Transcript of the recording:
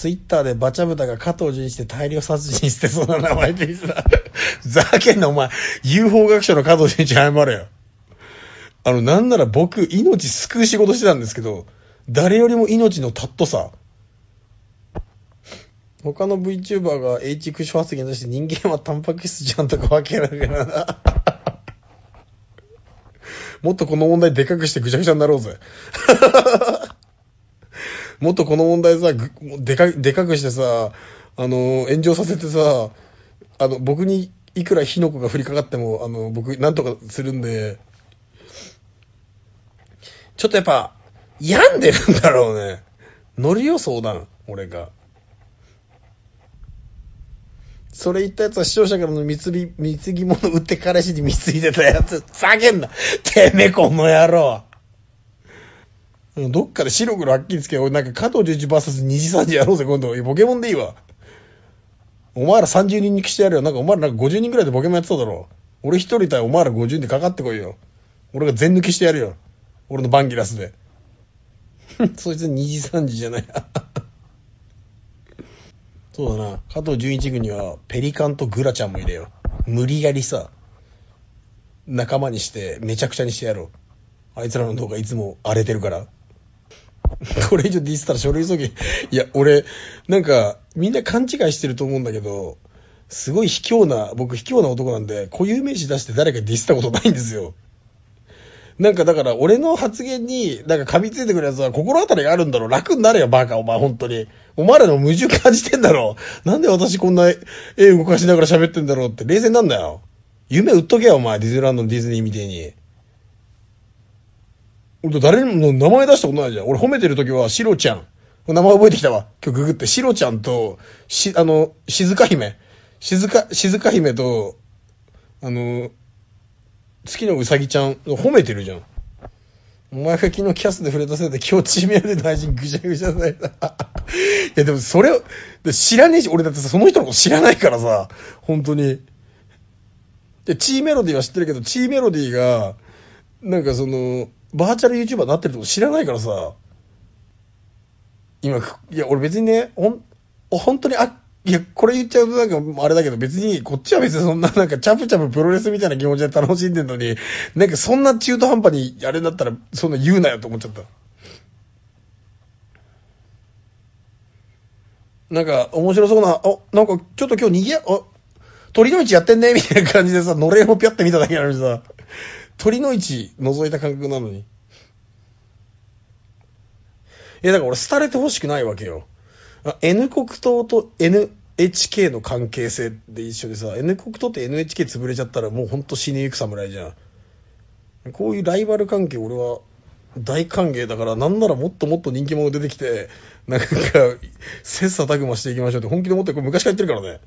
ツイッターでバチャブタが加藤仁して大量殺人してそうな名前でた ざけんなお前、UFO 学者の加藤淳一謝れよ。あの、なんなら僕、命救う仕事してたんですけど、誰よりも命のたっとさ、他の VTuber が H 駆使発言として人間はタンパク質じゃんとか分けないからな。もっとこの問題でかくしてぐちゃぐちゃになろうぜ。もっとこの問題さ、でかでかくしてさ、あの、炎上させてさ、あの、僕にいくら火の粉が降りかかっても、あの、僕、なんとかするんで、ちょっとやっぱ、病んでるんだろうね。乗りよ、相談、俺が。それ言ったやつは視聴者からの貢ぎ物売って彼氏に貢いでたやつ、ざけんな。てめえ、この野郎。どっかで白黒はっきりつけよう。なんか加藤十一 VS 二次三次やろうぜ、今度。ポケモンでいいわ。お前ら30人にしてやるよ。なんかお前らなんか50人くらいでポケモンやってただろ。俺一人対お前ら50でかかってこいよ。俺が全抜きしてやるよ。俺のバンギラスで。そいつ二次三次じゃない そうだな。加藤純一軍にはペリカンとグラちゃんもいれよ。無理やりさ、仲間にしてめちゃくちゃにしてやろう。あいつらの動画いつも荒れてるから。これ以上ディスったら書類送検。いや、俺、なんか、みんな勘違いしてると思うんだけど、すごい卑怯な、僕卑怯な男なんで、固有名詞出して誰かディスったことないんですよ。なんかだから、俺の発言に、なんか噛みついてくるやつは心当たりがあるんだろう。楽になれよ、バカ、お前、本当に。お前らの矛盾感じてんだろう。なんで私こんな絵動かしながら喋ってんだろうって、冷静なんだよ。夢売っとけよ、お前、ディズニーランドのディズニーみてえに。俺誰にも名前出したことないじゃん。俺褒めてる時は、シロちゃん。名前覚えてきたわ。今日ググって、シロちゃんと、し、あの、静か姫。静か、静か姫と、あの、月のうさぎちゃん、褒めてるじゃん。お前が昨日キャスで触れたせいで今日チームやで大臣ぐちゃぐちゃだよ。いやでもそれを、知らねえし、俺だってその人のこと知らないからさ、本当に。で、チーメロディーは知ってるけど、チーメロディーが、なんかその、バーチャル YouTuber になってるとこ知らないからさ、今、いや、俺別にね、ほん、本当に、あ、いや、これ言っちゃうとなんかあれだけど、別に、こっちは別にそんななんか、チャプチャププロレスみたいな気持ちで楽しんでんのに、なんかそんな中途半端にやれだったら、そんな言うなよと思っちゃった。なんか、面白そうな、お、なんか、ちょっと今日にぎや、お、鳥の道やってんねみたいな感じでさ、のれんをぴゃって見ただけなのにさ、鳥の位置覗いた感覚なのに。いや、だから俺、廃れてほしくないわけよ。N 国党と NHK の関係性で一緒でさ、N 国党って NHK 潰れちゃったらもうほんと死にゆく侍じゃん。こういうライバル関係俺は大歓迎だから、なんならもっともっと人気者出てきて、なんか、切磋琢磨していきましょうって本気で思って、これ昔から言ってるからね。